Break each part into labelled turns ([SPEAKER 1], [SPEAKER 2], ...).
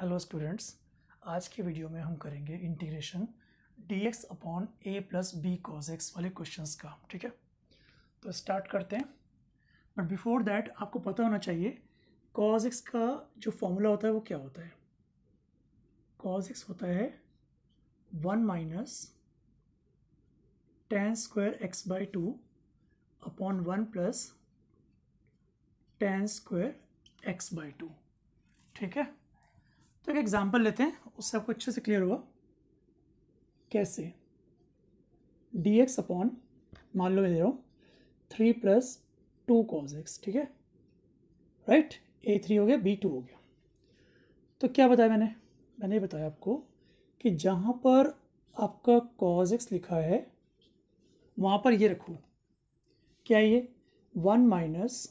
[SPEAKER 1] Hello students आज के video में हम करेंगे integration d x upon a plus b cos x वाले क्वेश्चंस का ठीक है तो स्टार्ट करते हैं बट बिफोर दैट आपको पता होना चाहिए कॉज एक्स का जो फॉर्मूला होता है वो क्या होता है कॉज एक्स होता है one minus tan square x by two upon one plus tan square x by two ठीक है तो एक एग्जाम्पल लेते हैं उससे आपको अच्छे से क्लियर होगा कैसे डी एक्स अपॉन मान लो मैं दे रहा हूँ three plus two cos x ठीक है राइट ए थ्री हो गया बी टू हो गया तो क्या बताया मैंने मैंने बताया आपको कि जहाँ पर आपका कॉज एक्स लिखा है वहाँ पर ये रखो क्या ये one minus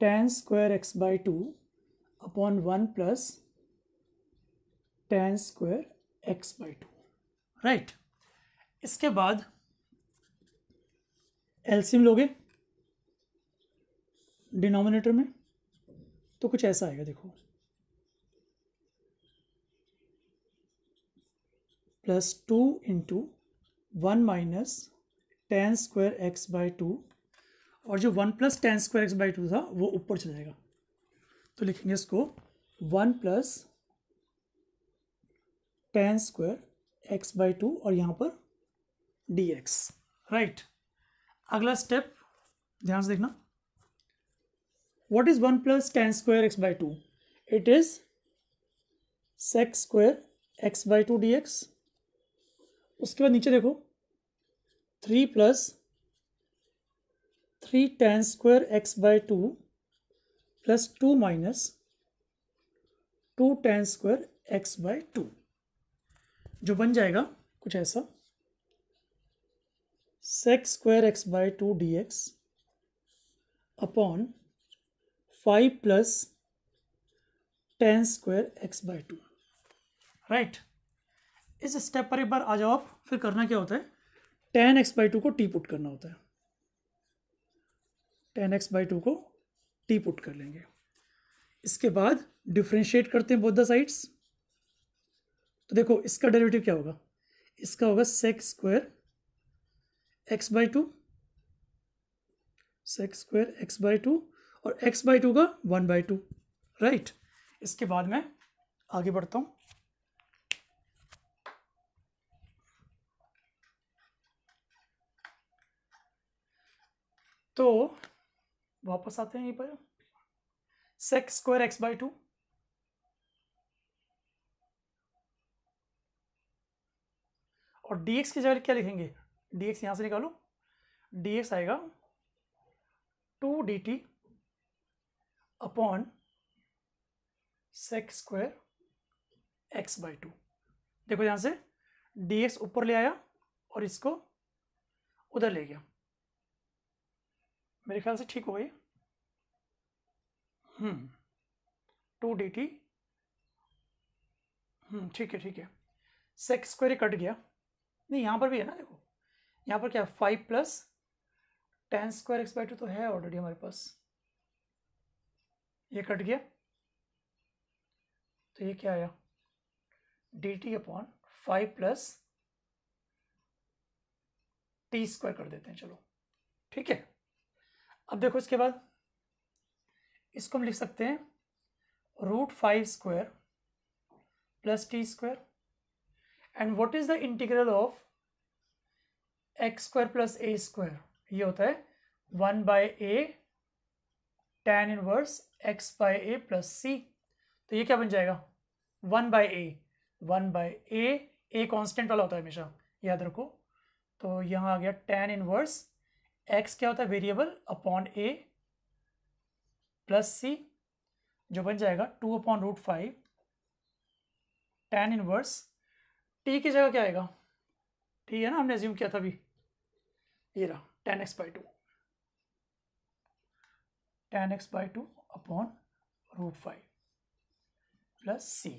[SPEAKER 1] tan square x by two upon one plus tan square x by two right इसके बाद एलसीएम लोगे डिनोमिनेटर में तो कुछ ऐसा आएगा देखो plus two into one minus tan square x by two और जो one plus tan square x by two था वो ऊपर चला जाएगा तो लिखेंगे इसको one plus tan square x by two और यहाँ पर डी एक्स राइट अगला स्टेप ध्यान से देखना what is one plus tan square x by two it is sec square x by two d x उसके बाद नीचे देखो three plus three tan square x by two plus two minus two tan square x by two जो बन जाएगा कुछ ऐसा sec square x by two d x upon five plus tan square x by two right इस step पर एक बार आ जाओ आप फिर करना क्या होता है टेन एक्स बाई टू को टी पुट करना होता है टेन एक्स बाई टू को टी पुट कर लेंगे इसके बाद डिफ्रेंशिएट करते हैं बोथ द साइड्स तो देखो इसका डेरिवेटिव क्या होगा इसका होगा sec square x by two sec square x by two और एक्स बाई टू का वन बाई टू राइट इसके बाद में आगे बढ़ता हूँ तो वापस आते हैं यहीं पर sec square x by two d x की जगह क्या लिखेंगे डी एक्स यहाँ से निकालो डी एक्स आएगा two d t upon sec square x by two देखो यहाँ से डी एक्स ऊपर ले आया और इसको उधर ले गया मेरे ख्याल से ठीक हो गई hmm two d t hmm ठीक है ठीक है सेक्स स्क्वायर कट गया नहीं यहाँ पर भी है ना देखो यहाँ पर क्या five plus tan square x by two तो है ऑलरेडी हमारे पास ये कट गया तो ये क्या आया d t upon five plus t square कर देते हैं चलो ठीक है अब देखो इसके बाद इसको हम लिख सकते हैं root five square plus t square and what is the integral of x square plus a square ये होता है one by a tan inverse x by a plus c तो ये क्या बन जाएगा one by a one by a a constant वाला होता है हमेशा याद रखो तो यहाँ आ गया टेन इनवर्स एक्स क्या होता है variable upon a plus c जो बन जाएगा two upon root five tan inverse t की जगह क्या आएगा ठीक है ना हमने ज्यूम किया था अभी ये रहा tan x by two tan x by two upon root five plus c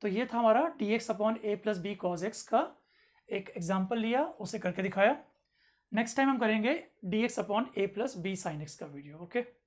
[SPEAKER 1] तो ये था हमारा d x upon a plus b cos x का एक एग्जाम्पल लिया उसे करके दिखाया नेक्स्ट टाइम हम करेंगे d x upon a plus b sine x का वीडियो ओके okay?